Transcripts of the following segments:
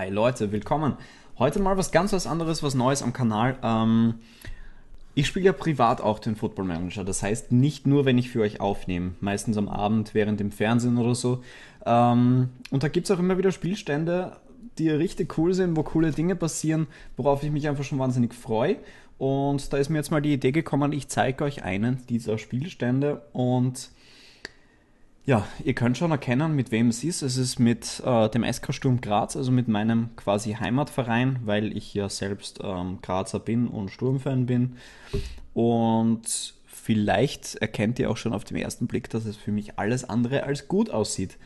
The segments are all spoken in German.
Hi Leute, willkommen. Heute mal was ganz was anderes, was Neues am Kanal. Ähm, ich spiele ja privat auch den Football Manager. Das heißt, nicht nur, wenn ich für euch aufnehme, meistens am Abend während dem Fernsehen oder so. Ähm, und da gibt es auch immer wieder Spielstände, die richtig cool sind, wo coole Dinge passieren, worauf ich mich einfach schon wahnsinnig freue. Und da ist mir jetzt mal die Idee gekommen, ich zeige euch einen dieser Spielstände und ja, ihr könnt schon erkennen, mit wem es ist. Es ist mit äh, dem SK Sturm Graz, also mit meinem quasi Heimatverein, weil ich ja selbst ähm, Grazer bin und Sturmfan bin. Und vielleicht erkennt ihr auch schon auf den ersten Blick, dass es für mich alles andere als gut aussieht.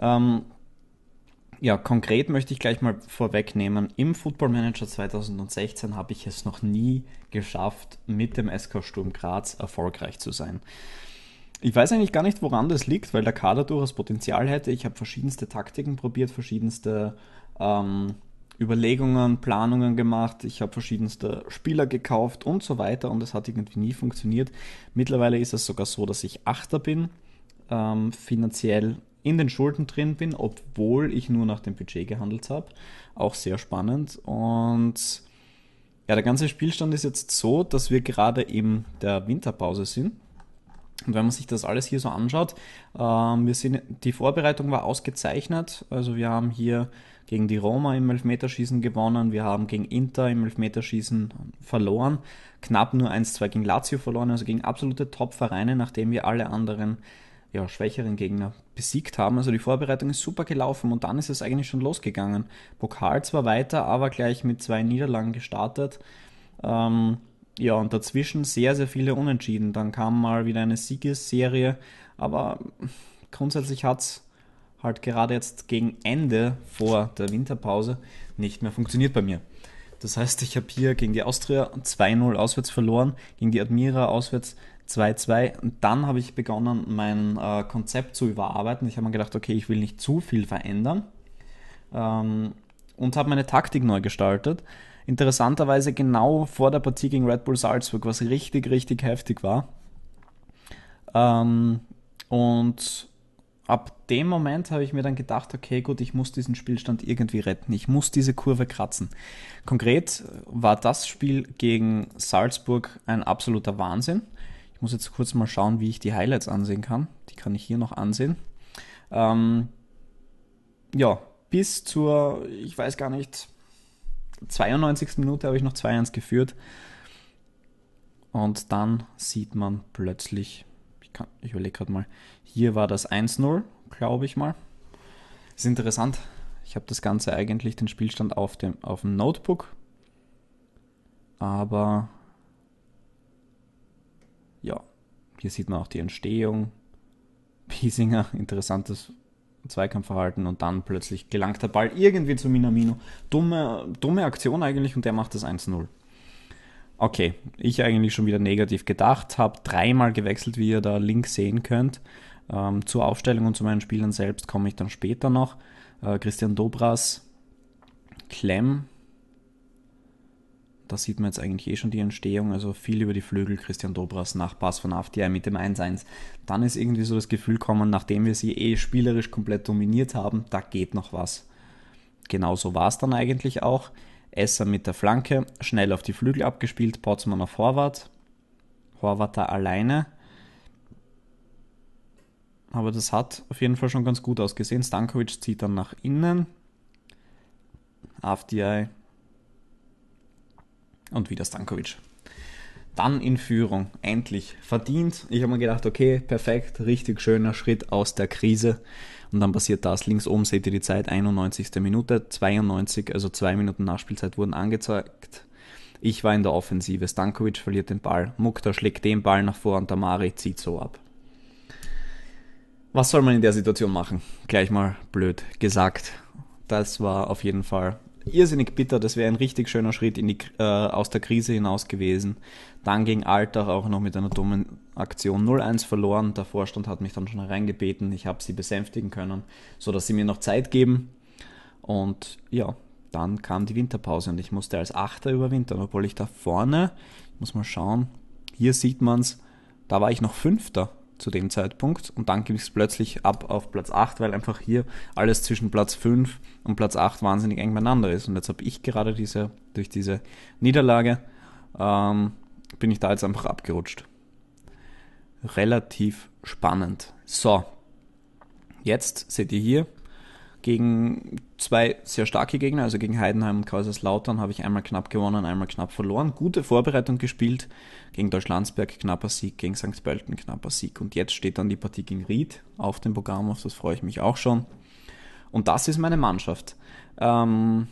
Ähm, ja, konkret möchte ich gleich mal vorwegnehmen. Im Football Manager 2016 habe ich es noch nie geschafft, mit dem SK Sturm Graz erfolgreich zu sein. Ich weiß eigentlich gar nicht, woran das liegt, weil der Kader durchaus Potenzial hätte. Ich habe verschiedenste Taktiken probiert, verschiedenste ähm, Überlegungen, Planungen gemacht. Ich habe verschiedenste Spieler gekauft und so weiter und es hat irgendwie nie funktioniert. Mittlerweile ist es sogar so, dass ich Achter bin, ähm, finanziell in den Schulden drin bin, obwohl ich nur nach dem Budget gehandelt habe. Auch sehr spannend und ja, der ganze Spielstand ist jetzt so, dass wir gerade in der Winterpause sind und wenn man sich das alles hier so anschaut, ähm, wir sind, die Vorbereitung war ausgezeichnet. Also wir haben hier gegen die Roma im Elfmeterschießen gewonnen, wir haben gegen Inter im Elfmeterschießen verloren, knapp nur 1-2 gegen Lazio verloren, also gegen absolute Top-Vereine, nachdem wir alle anderen ja, schwächeren Gegner besiegt haben. Also die Vorbereitung ist super gelaufen und dann ist es eigentlich schon losgegangen. Pokal zwar weiter, aber gleich mit zwei Niederlagen gestartet. Ähm, ja, und dazwischen sehr, sehr viele Unentschieden. Dann kam mal wieder eine Siegesserie, aber grundsätzlich hat es halt gerade jetzt gegen Ende vor der Winterpause nicht mehr funktioniert bei mir. Das heißt, ich habe hier gegen die Austria 2-0 auswärts verloren, gegen die Admira auswärts 2-2 und dann habe ich begonnen, mein äh, Konzept zu überarbeiten. Ich habe mir gedacht, okay, ich will nicht zu viel verändern ähm, und habe meine Taktik neu gestaltet Interessanterweise genau vor der Partie gegen Red Bull Salzburg, was richtig, richtig heftig war. Ähm, und ab dem Moment habe ich mir dann gedacht, okay, gut, ich muss diesen Spielstand irgendwie retten. Ich muss diese Kurve kratzen. Konkret war das Spiel gegen Salzburg ein absoluter Wahnsinn. Ich muss jetzt kurz mal schauen, wie ich die Highlights ansehen kann. Die kann ich hier noch ansehen. Ähm, ja, bis zur, ich weiß gar nicht, 92. Minute habe ich noch 2-1 geführt. Und dann sieht man plötzlich, ich, ich überlege gerade mal, hier war das 1-0, glaube ich mal. Ist interessant. Ich habe das Ganze eigentlich den Spielstand auf dem, auf dem Notebook. Aber ja, hier sieht man auch die Entstehung. Piesinger, interessantes Zweikampfverhalten und dann plötzlich gelangt der Ball irgendwie zu Minamino. Dumme, dumme Aktion eigentlich und der macht das 1-0. Okay, ich eigentlich schon wieder negativ gedacht, habe dreimal gewechselt, wie ihr da links sehen könnt. Ähm, zur Aufstellung und zu meinen Spielern selbst komme ich dann später noch. Äh, Christian Dobras, Clem, da sieht man jetzt eigentlich eh schon die Entstehung, also viel über die Flügel Christian Dobras nach Pass von AFDI mit dem 1-1. Dann ist irgendwie so das Gefühl gekommen, nachdem wir sie eh spielerisch komplett dominiert haben, da geht noch was. Genauso so war es dann eigentlich auch. Esser mit der Flanke, schnell auf die Flügel abgespielt, Potsmann auf Horvath. Horvath da alleine. Aber das hat auf jeden Fall schon ganz gut ausgesehen. Stankovic zieht dann nach innen. AFDI und wieder Stankovic. Dann in Führung, endlich verdient. Ich habe mir gedacht, okay, perfekt, richtig schöner Schritt aus der Krise. Und dann passiert das. Links oben seht ihr die Zeit, 91. Minute, 92, also zwei Minuten Nachspielzeit wurden angezeigt. Ich war in der Offensive. Stankovic verliert den Ball. Mukta schlägt den Ball nach vor und Tamari zieht so ab. Was soll man in der Situation machen? Gleich mal blöd gesagt. Das war auf jeden Fall irrsinnig bitter. Das wäre ein richtig schöner Schritt in die, äh, aus der Krise hinaus gewesen. Dann ging Alter auch noch mit einer dummen Aktion 0-1 verloren. Der Vorstand hat mich dann schon hereingebeten. Ich habe sie besänftigen können, sodass sie mir noch Zeit geben. Und ja, dann kam die Winterpause und ich musste als Achter überwintern, obwohl ich da vorne, ich muss mal schauen, hier sieht man es, da war ich noch Fünfter zu dem Zeitpunkt und dann ging es plötzlich ab auf Platz 8, weil einfach hier alles zwischen Platz 5 und Platz 8 wahnsinnig eng beieinander ist. Und jetzt habe ich gerade diese, durch diese Niederlage, ähm, bin ich da jetzt einfach abgerutscht. Relativ spannend. So, jetzt seht ihr hier, gegen zwei sehr starke Gegner, also gegen Heidenheim und Kaiserslautern, habe ich einmal knapp gewonnen, einmal knapp verloren. Gute Vorbereitung gespielt. Gegen Deutschlandsberg knapper Sieg, gegen St. Pölten knapper Sieg. Und jetzt steht dann die Partie gegen Ried auf dem Programm, auf das freue ich mich auch schon. Und das ist meine Mannschaft. Ähm,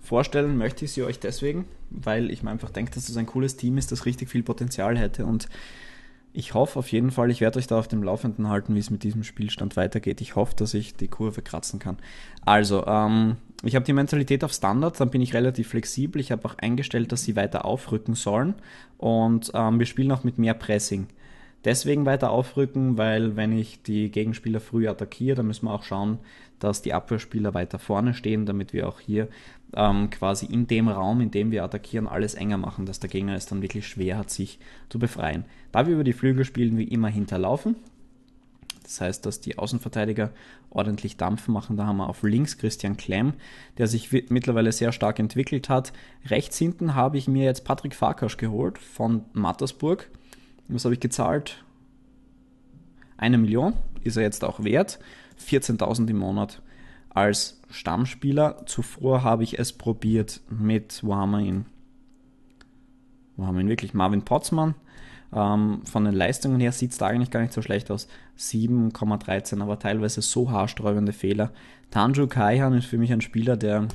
vorstellen möchte ich sie euch deswegen, weil ich mir einfach denke, dass das ein cooles Team ist, das richtig viel Potenzial hätte und ich hoffe auf jeden Fall, ich werde euch da auf dem Laufenden halten, wie es mit diesem Spielstand weitergeht. Ich hoffe, dass ich die Kurve kratzen kann. Also, ähm, ich habe die Mentalität auf Standard, dann bin ich relativ flexibel. Ich habe auch eingestellt, dass sie weiter aufrücken sollen. Und ähm, wir spielen auch mit mehr Pressing deswegen weiter aufrücken, weil wenn ich die Gegenspieler früh attackiere, dann müssen wir auch schauen, dass die Abwehrspieler weiter vorne stehen, damit wir auch hier ähm, quasi in dem Raum, in dem wir attackieren, alles enger machen, dass der Gegner es dann wirklich schwer hat, sich zu befreien. Da wir über die Flügel spielen, wie immer hinterlaufen. Das heißt, dass die Außenverteidiger ordentlich Dampf machen. Da haben wir auf links Christian Klemm, der sich mittlerweile sehr stark entwickelt hat. Rechts hinten habe ich mir jetzt Patrick Farkasch geholt von Mattersburg was habe ich gezahlt? Eine Million ist er jetzt auch wert. 14.000 im Monat als Stammspieler. Zuvor habe ich es probiert mit, wo haben wir ihn? Wo haben wir ihn wirklich? Marvin Potzmann. Ähm, von den Leistungen her sieht es da eigentlich gar nicht so schlecht aus. 7,13, aber teilweise so haarsträubende Fehler. Tanju Kaihan ist für mich ein Spieler, der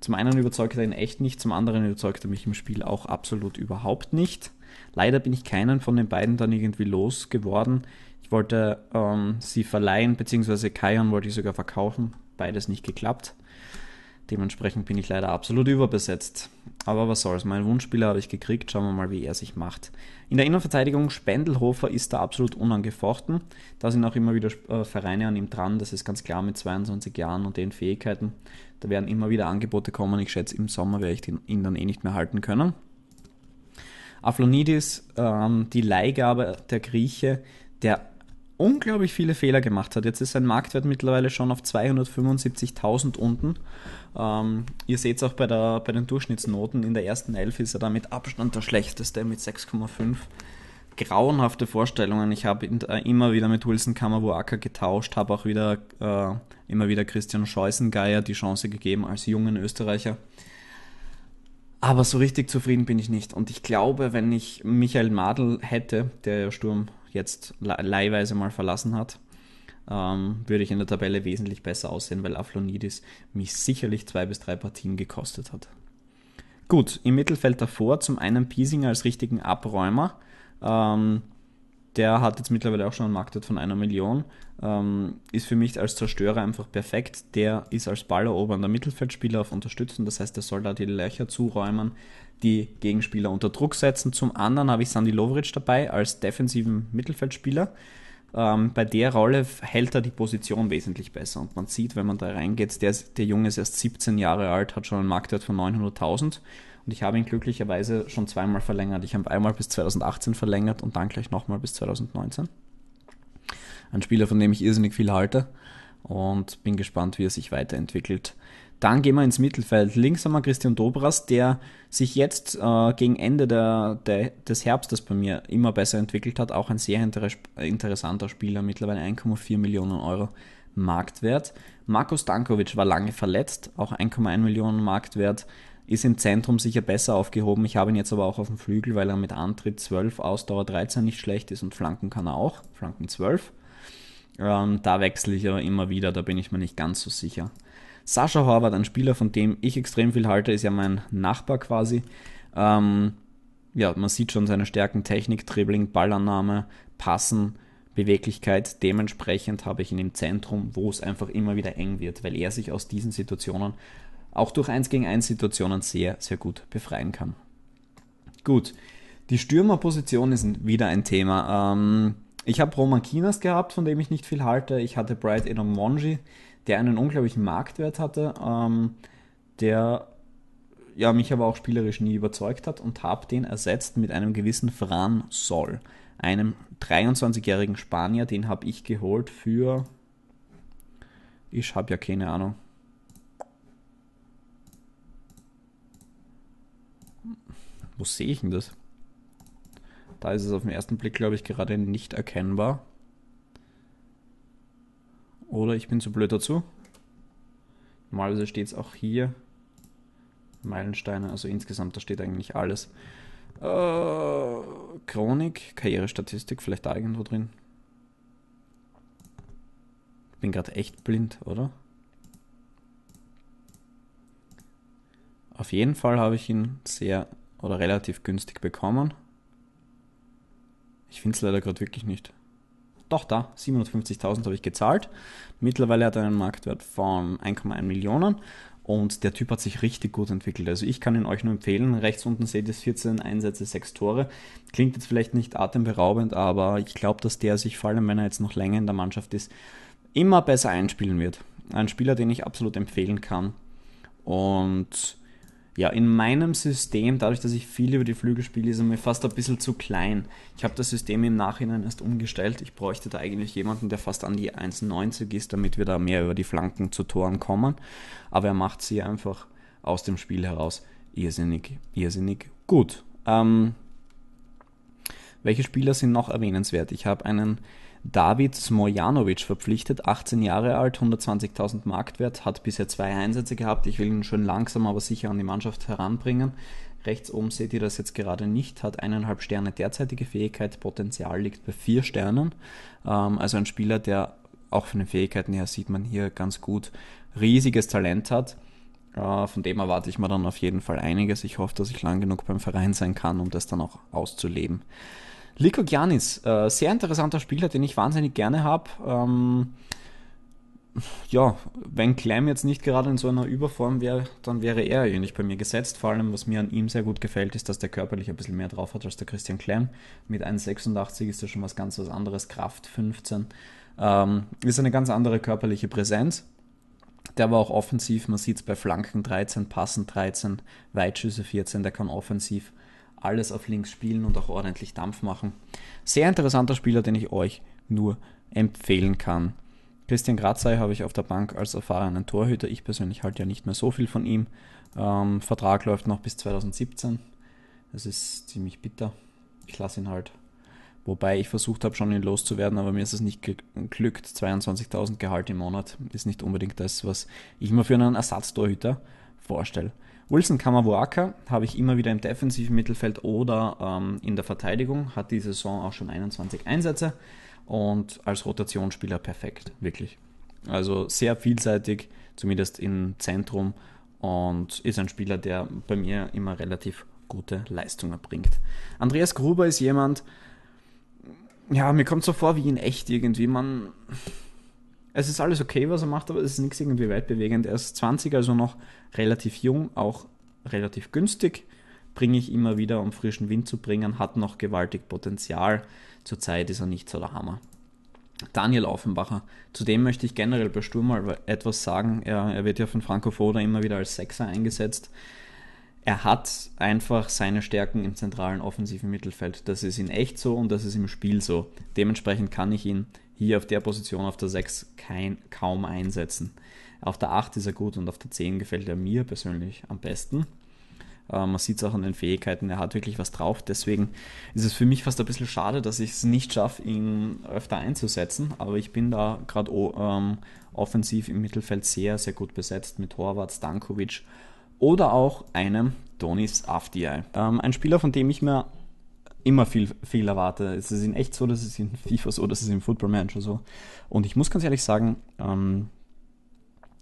zum einen überzeugt er ihn echt nicht, zum anderen überzeugt er mich im Spiel auch absolut überhaupt nicht. Leider bin ich keinen von den beiden dann irgendwie losgeworden. Ich wollte ähm, sie verleihen, beziehungsweise Kion wollte ich sogar verkaufen. Beides nicht geklappt. Dementsprechend bin ich leider absolut überbesetzt. Aber was soll's, meinen Wunschspieler habe ich gekriegt, schauen wir mal, wie er sich macht. In der Innenverteidigung, Spendelhofer ist da absolut unangefochten. Da sind auch immer wieder äh, Vereine an ihm dran, das ist ganz klar mit 22 Jahren und den Fähigkeiten. Da werden immer wieder Angebote kommen, ich schätze, im Sommer werde ich ihn dann eh nicht mehr halten können. Aflonidis, ähm, die Leihgabe der Grieche, der unglaublich viele Fehler gemacht hat. Jetzt ist sein Marktwert mittlerweile schon auf 275.000 unten. Ähm, ihr seht es auch bei, der, bei den Durchschnittsnoten. In der ersten Elf ist er da mit Abstand der schlechteste mit 6,5. Grauenhafte Vorstellungen. Ich habe äh, immer wieder mit Wilson Kammerwoaka getauscht, habe auch wieder äh, immer wieder Christian Scheusengeier die Chance gegeben als jungen Österreicher. Aber so richtig zufrieden bin ich nicht. Und ich glaube, wenn ich Michael Madl hätte, der Sturm jetzt leihweise mal verlassen hat, ähm, würde ich in der Tabelle wesentlich besser aussehen, weil Aflonidis mich sicherlich zwei bis drei Partien gekostet hat. Gut, im Mittelfeld davor zum einen Piesinger als richtigen Abräumer. Ähm, der hat jetzt mittlerweile auch schon einen Marktwert von einer Million. Ähm, ist für mich als Zerstörer einfach perfekt. Der ist als ballerobernder Mittelfeldspieler auf Unterstützung. Das heißt, der soll da die Löcher zuräumen, die Gegenspieler unter Druck setzen. Zum anderen habe ich Sandy Lovric dabei als defensiven Mittelfeldspieler. Ähm, bei der Rolle hält er die Position wesentlich besser. Und man sieht, wenn man da reingeht, der, der Junge ist erst 17 Jahre alt, hat schon einen Marktwert von 900.000 und ich habe ihn glücklicherweise schon zweimal verlängert. Ich habe einmal bis 2018 verlängert und dann gleich nochmal bis 2019. Ein Spieler, von dem ich irrsinnig viel halte und bin gespannt, wie er sich weiterentwickelt. Dann gehen wir ins Mittelfeld. Links haben wir Christian Dobras, der sich jetzt äh, gegen Ende der, der, des Herbstes bei mir immer besser entwickelt hat. Auch ein sehr interessanter Spieler, mittlerweile 1,4 Millionen Euro Marktwert. Markus Dankovic war lange verletzt, auch 1,1 Millionen Marktwert. Ist im Zentrum sicher besser aufgehoben. Ich habe ihn jetzt aber auch auf dem Flügel, weil er mit Antritt 12, Ausdauer 13 nicht schlecht ist und Flanken kann er auch. Flanken 12. Ähm, da wechsle ich aber immer wieder, da bin ich mir nicht ganz so sicher. Sascha Horvath, ein Spieler, von dem ich extrem viel halte, ist ja mein Nachbar quasi. Ähm, ja, man sieht schon seine Stärken: Technik, Dribbling, Ballannahme, Passen, Beweglichkeit. Dementsprechend habe ich ihn im Zentrum, wo es einfach immer wieder eng wird, weil er sich aus diesen Situationen auch durch 1 gegen 1 Situationen sehr, sehr gut befreien kann. Gut, die Stürmerposition ist wieder ein Thema. Ähm, ich habe Roman Kinas gehabt, von dem ich nicht viel halte. Ich hatte Bright Edomonji, der einen unglaublichen Marktwert hatte, ähm, der ja, mich aber auch spielerisch nie überzeugt hat und habe den ersetzt mit einem gewissen Fran Sol, einem 23-jährigen Spanier, den habe ich geholt für... Ich habe ja keine Ahnung. Wo sehe ich denn das? Da ist es auf den ersten Blick, glaube ich, gerade nicht erkennbar. Oder ich bin zu blöd dazu. Normalerweise steht es auch hier. Meilensteine, also insgesamt, da steht eigentlich alles. Äh, Chronik, Karrierestatistik, vielleicht da irgendwo drin. Ich Bin gerade echt blind, oder? Auf jeden Fall habe ich ihn sehr oder relativ günstig bekommen. Ich finde es leider gerade wirklich nicht. Doch da, 750.000 habe ich gezahlt. Mittlerweile hat er einen Marktwert von 1,1 Millionen und der Typ hat sich richtig gut entwickelt. Also ich kann ihn euch nur empfehlen. Rechts unten seht ihr 14 Einsätze, 6 Tore. Klingt jetzt vielleicht nicht atemberaubend, aber ich glaube, dass der sich vor allem, wenn er jetzt noch länger in der Mannschaft ist, immer besser einspielen wird. Ein Spieler, den ich absolut empfehlen kann. Und ja, in meinem System, dadurch, dass ich viel über die Flügel spiele, ist er mir fast ein bisschen zu klein. Ich habe das System im Nachhinein erst umgestellt. Ich bräuchte da eigentlich jemanden, der fast an die 1,90 ist, damit wir da mehr über die Flanken zu Toren kommen. Aber er macht sie einfach aus dem Spiel heraus irrsinnig, irrsinnig gut. Ähm, welche Spieler sind noch erwähnenswert? Ich habe einen David Smojanovic verpflichtet, 18 Jahre alt, 120.000 Marktwert, hat bisher zwei Einsätze gehabt. Ich will ihn schön langsam, aber sicher an die Mannschaft heranbringen. Rechts oben seht ihr das jetzt gerade nicht, hat eineinhalb Sterne derzeitige Fähigkeit, Potenzial liegt bei vier Sternen. Ähm, also ein Spieler, der auch von den Fähigkeiten her sieht man hier ganz gut riesiges Talent hat. Äh, von dem erwarte ich mir dann auf jeden Fall einiges. Ich hoffe, dass ich lang genug beim Verein sein kann, um das dann auch auszuleben. Liko Giannis, äh, sehr interessanter Spieler, den ich wahnsinnig gerne habe. Ähm, ja, wenn Clem jetzt nicht gerade in so einer Überform wäre, dann wäre er ähnlich eh bei mir gesetzt. Vor allem, was mir an ihm sehr gut gefällt, ist, dass der körperlich ein bisschen mehr drauf hat als der Christian Clem. Mit 1,86 ist er schon was ganz was anderes. Kraft 15 ähm, ist eine ganz andere körperliche Präsenz. Der war auch offensiv, man sieht es bei Flanken 13, Passen 13, Weitschüsse 14, der kann offensiv alles auf links spielen und auch ordentlich Dampf machen. Sehr interessanter Spieler, den ich euch nur empfehlen kann. Christian Grazei habe ich auf der Bank als erfahrenen Torhüter. Ich persönlich halte ja nicht mehr so viel von ihm. Ähm, Vertrag läuft noch bis 2017. Das ist ziemlich bitter. Ich lasse ihn halt. Wobei ich versucht habe, schon ihn loszuwerden, aber mir ist es nicht geglückt. 22.000 Gehalt im Monat ist nicht unbedingt das, was ich mir für einen Ersatztorhüter vorstelle. Wilson Kamavuaka habe ich immer wieder im defensiven Mittelfeld oder ähm, in der Verteidigung, hat die Saison auch schon 21 Einsätze und als Rotationsspieler perfekt, wirklich. Also sehr vielseitig, zumindest im Zentrum und ist ein Spieler, der bei mir immer relativ gute Leistungen bringt. Andreas Gruber ist jemand, ja, mir kommt so vor wie in echt irgendwie. Man, es ist alles okay, was er macht, aber es ist nichts irgendwie weitbewegend. Er ist 20, also noch relativ jung, auch relativ günstig. Bringe ich immer wieder, um frischen Wind zu bringen, hat noch gewaltig Potenzial. Zurzeit ist er nicht so der Hammer. Daniel Offenbacher, zu dem möchte ich generell bei Sturm mal etwas sagen. Er, er wird ja von Franco Foda immer wieder als Sechser eingesetzt. Er hat einfach seine Stärken im zentralen offensiven Mittelfeld. Das ist in echt so und das ist im Spiel so. Dementsprechend kann ich ihn hier auf der Position auf der 6 kein, kaum einsetzen. Auf der 8 ist er gut und auf der 10 gefällt er mir persönlich am besten. Äh, man sieht es auch an den Fähigkeiten, er hat wirklich was drauf. Deswegen ist es für mich fast ein bisschen schade, dass ich es nicht schaffe, ihn öfter einzusetzen. Aber ich bin da gerade ähm, offensiv im Mittelfeld sehr, sehr gut besetzt mit Horvath, Stankovic oder auch einem Donis Afdiay. Ähm, ein Spieler, von dem ich mir immer viel, viel erwarte. Es ist in echt so, das ist in FIFA so, das ist in Football Manager so. Und ich muss ganz ehrlich sagen, ähm,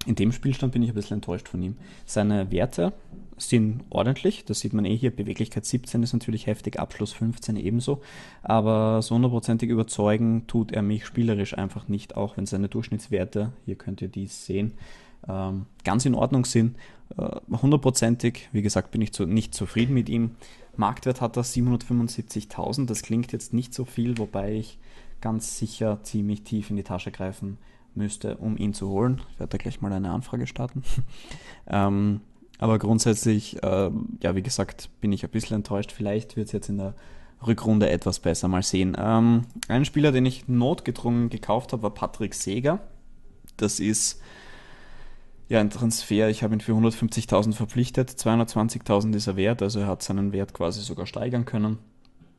in dem Spielstand bin ich ein bisschen enttäuscht von ihm. Seine Werte sind ordentlich, das sieht man eh hier. Beweglichkeit 17 ist natürlich heftig, Abschluss 15 ebenso. Aber so hundertprozentig überzeugen tut er mich spielerisch einfach nicht, auch wenn seine Durchschnittswerte, hier könnt ihr dies sehen, ähm, ganz in Ordnung sind. Äh, hundertprozentig, wie gesagt, bin ich zu, nicht zufrieden mit ihm. Marktwert hat er 775.000. Das klingt jetzt nicht so viel, wobei ich ganz sicher ziemlich tief in die Tasche greifen müsste, um ihn zu holen. Ich werde da gleich mal eine Anfrage starten. ähm, aber grundsätzlich, äh, ja, wie gesagt, bin ich ein bisschen enttäuscht. Vielleicht wird es jetzt in der Rückrunde etwas besser. Mal sehen. Ähm, ein Spieler, den ich notgedrungen gekauft habe, war Patrick Seger. Das ist ja, ein Transfer. Ich habe ihn für 150.000 verpflichtet. 220.000 ist er wert, also er hat seinen Wert quasi sogar steigern können.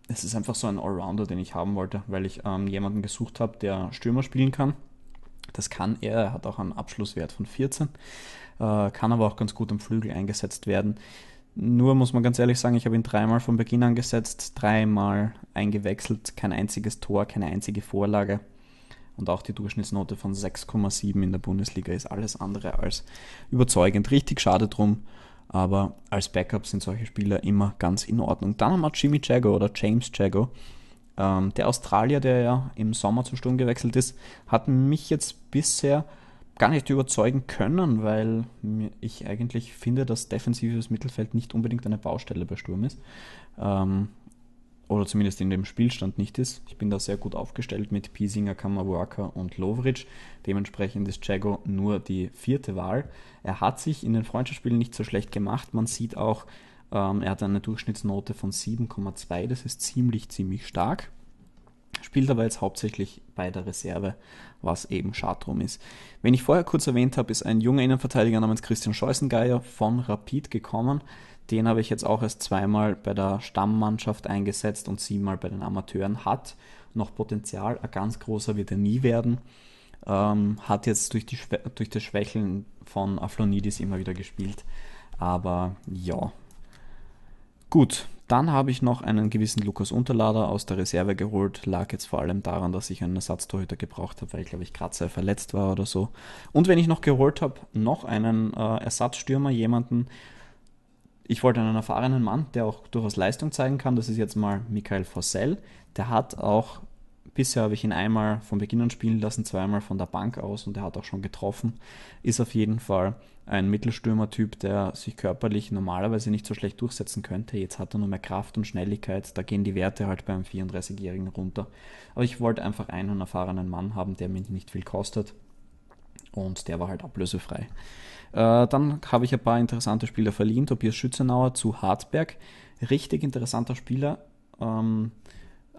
Es ist einfach so ein Allrounder, den ich haben wollte, weil ich ähm, jemanden gesucht habe, der Stürmer spielen kann. Das kann er. Er hat auch einen Abschlusswert von 14, äh, kann aber auch ganz gut am Flügel eingesetzt werden. Nur muss man ganz ehrlich sagen, ich habe ihn dreimal von Beginn an gesetzt, dreimal eingewechselt, kein einziges Tor, keine einzige Vorlage und auch die Durchschnittsnote von 6,7 in der Bundesliga ist alles andere als überzeugend. Richtig schade drum, aber als Backup sind solche Spieler immer ganz in Ordnung. Dann haben wir Jimmy Jago oder James Jago. Ähm, der Australier, der ja im Sommer zum Sturm gewechselt ist, hat mich jetzt bisher gar nicht überzeugen können, weil ich eigentlich finde, dass defensives Mittelfeld nicht unbedingt eine Baustelle bei Sturm ist. Ähm, oder zumindest in dem Spielstand nicht ist. Ich bin da sehr gut aufgestellt mit Piesinger, Kamabuaka und Lovric. Dementsprechend ist Jago nur die vierte Wahl. Er hat sich in den Freundschaftsspielen nicht so schlecht gemacht. Man sieht auch, ähm, er hat eine Durchschnittsnote von 7,2. Das ist ziemlich, ziemlich stark. Spielt aber jetzt hauptsächlich bei der Reserve, was eben Schadrum ist. Wenn ich vorher kurz erwähnt habe, ist ein junger Innenverteidiger namens Christian Scheußengeier von Rapid gekommen. Den habe ich jetzt auch erst zweimal bei der Stammmannschaft eingesetzt und siebenmal bei den Amateuren. Hat noch Potenzial, ein ganz großer wird er nie werden. Ähm, hat jetzt durch, die, durch das Schwächeln von Aflonidis immer wieder gespielt. Aber ja. Gut, dann habe ich noch einen gewissen Lukas Unterlader aus der Reserve geholt. Lag jetzt vor allem daran, dass ich einen Ersatztorhüter gebraucht habe, weil, ich glaube ich, gerade sehr verletzt war oder so. Und wenn ich noch geholt habe, noch einen äh, Ersatzstürmer, jemanden, ich wollte einen erfahrenen Mann, der auch durchaus Leistung zeigen kann. Das ist jetzt mal Michael Fossell. Der hat auch, bisher habe ich ihn einmal von Beginn an spielen lassen, zweimal von der Bank aus und er hat auch schon getroffen. Ist auf jeden Fall ein Mittelstürmer-Typ, der sich körperlich normalerweise nicht so schlecht durchsetzen könnte. Jetzt hat er nur mehr Kraft und Schnelligkeit. Da gehen die Werte halt beim 34-Jährigen runter. Aber ich wollte einfach einen erfahrenen Mann haben, der mich nicht viel kostet und der war halt ablösefrei. Äh, dann habe ich ein paar interessante Spieler verliehen. Tobias Schützenauer zu Hartberg. Richtig interessanter Spieler, ähm,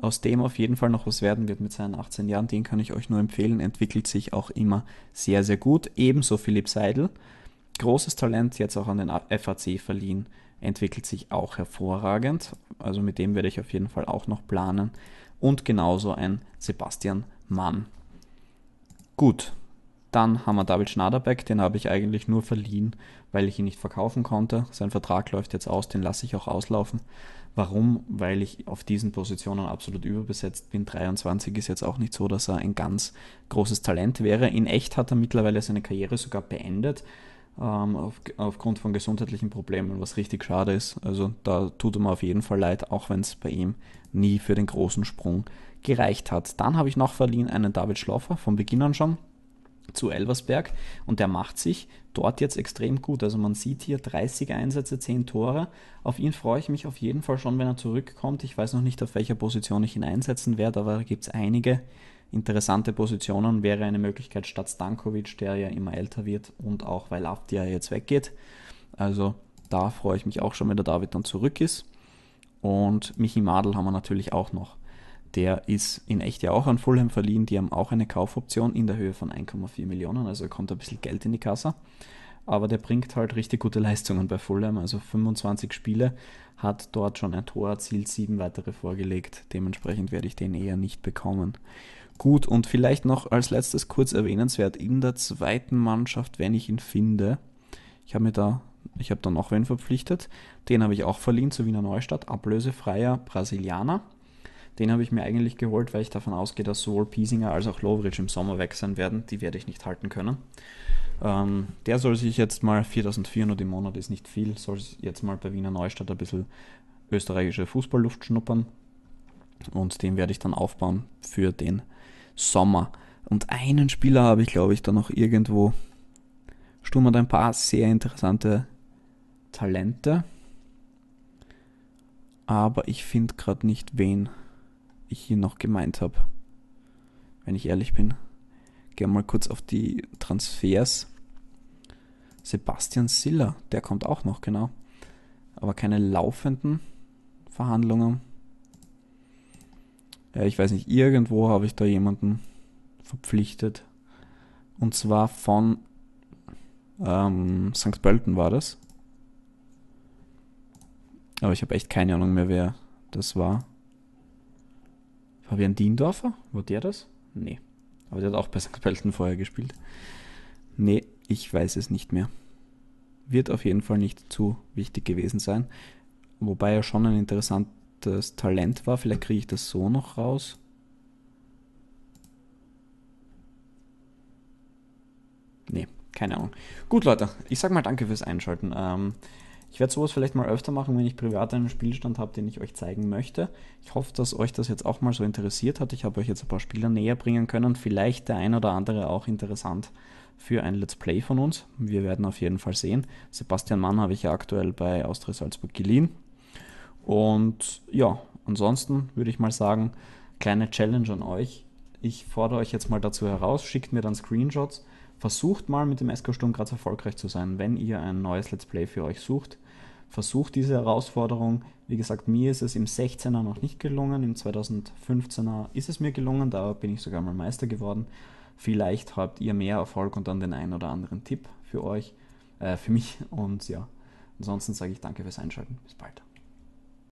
aus dem auf jeden Fall noch was werden wird mit seinen 18 Jahren. Den kann ich euch nur empfehlen. Entwickelt sich auch immer sehr, sehr gut. Ebenso Philipp Seidel. Großes Talent, jetzt auch an den FAC verliehen. Entwickelt sich auch hervorragend. Also mit dem werde ich auf jeden Fall auch noch planen. Und genauso ein Sebastian Mann. Gut, dann haben wir David Schnaderbeck, den habe ich eigentlich nur verliehen, weil ich ihn nicht verkaufen konnte. Sein Vertrag läuft jetzt aus, den lasse ich auch auslaufen. Warum? Weil ich auf diesen Positionen absolut überbesetzt bin. 23 ist jetzt auch nicht so, dass er ein ganz großes Talent wäre. In echt hat er mittlerweile seine Karriere sogar beendet, ähm, auf, aufgrund von gesundheitlichen Problemen, was richtig schade ist. Also da tut er mir auf jeden Fall leid, auch wenn es bei ihm nie für den großen Sprung gereicht hat. Dann habe ich noch verliehen einen David Schloffer, von Beginn an schon zu Elversberg und der macht sich dort jetzt extrem gut. Also man sieht hier 30 Einsätze, 10 Tore. Auf ihn freue ich mich auf jeden Fall schon, wenn er zurückkommt. Ich weiß noch nicht, auf welcher Position ich ihn einsetzen werde, aber da gibt es einige interessante Positionen. Wäre eine Möglichkeit statt Stankovic, der ja immer älter wird und auch weil Aftia jetzt weggeht. Also da freue ich mich auch schon, wenn der David dann zurück ist. Und Michi Madel haben wir natürlich auch noch der ist in echt ja auch an Fulham verliehen. Die haben auch eine Kaufoption in der Höhe von 1,4 Millionen. Also er kommt ein bisschen Geld in die Kasse. Aber der bringt halt richtig gute Leistungen bei Fulham. Also 25 Spiele, hat dort schon ein Tor erzielt, sieben weitere vorgelegt. Dementsprechend werde ich den eher nicht bekommen. Gut, und vielleicht noch als letztes kurz erwähnenswert in der zweiten Mannschaft, wenn ich ihn finde. Ich habe mir da, ich habe da noch wen verpflichtet. Den habe ich auch verliehen zu Wiener Neustadt, ablösefreier Brasilianer. Den habe ich mir eigentlich geholt, weil ich davon ausgehe, dass sowohl Piesinger als auch Lovric im Sommer weg sein werden. Die werde ich nicht halten können. Ähm, der soll sich jetzt mal, 4400 im Monat ist nicht viel, soll jetzt mal bei Wiener Neustadt ein bisschen österreichische Fußballluft schnuppern. Und den werde ich dann aufbauen für den Sommer. Und einen Spieler habe ich, glaube ich, da noch irgendwo. Sturm hat ein paar sehr interessante Talente. Aber ich finde gerade nicht wen hier noch gemeint habe, wenn ich ehrlich bin. Gehen wir mal kurz auf die Transfers. Sebastian Siller, der kommt auch noch, genau. Aber keine laufenden Verhandlungen. Ja, äh, ich weiß nicht, irgendwo habe ich da jemanden verpflichtet. Und zwar von ähm, St. Pölten war das. Aber ich habe echt keine Ahnung mehr, wer das war. Habe ich einen Diendorfer? War der das? Nee. Aber der hat auch bei St. Pölten vorher gespielt. Nee, ich weiß es nicht mehr. Wird auf jeden Fall nicht zu wichtig gewesen sein. Wobei er schon ein interessantes Talent war. Vielleicht kriege ich das so noch raus. Nee, keine Ahnung. Gut, Leute, ich sag mal danke fürs Einschalten. Ähm, ich werde sowas vielleicht mal öfter machen, wenn ich privat einen Spielstand habe, den ich euch zeigen möchte. Ich hoffe, dass euch das jetzt auch mal so interessiert hat. Ich habe euch jetzt ein paar Spieler näher bringen können. Vielleicht der ein oder andere auch interessant für ein Let's Play von uns. Wir werden auf jeden Fall sehen. Sebastian Mann habe ich ja aktuell bei Austria Salzburg geliehen. Und ja, ansonsten würde ich mal sagen, kleine Challenge an euch. Ich fordere euch jetzt mal dazu heraus, schickt mir dann Screenshots versucht mal mit dem SK Sturm Graz erfolgreich zu sein, wenn ihr ein neues Let's Play für euch sucht. Versucht diese Herausforderung. Wie gesagt, mir ist es im 16er noch nicht gelungen, im 2015er ist es mir gelungen, da bin ich sogar mal Meister geworden. Vielleicht habt ihr mehr Erfolg und dann den einen oder anderen Tipp für euch, äh, für mich und ja. Ansonsten sage ich danke fürs Einschalten. Bis bald.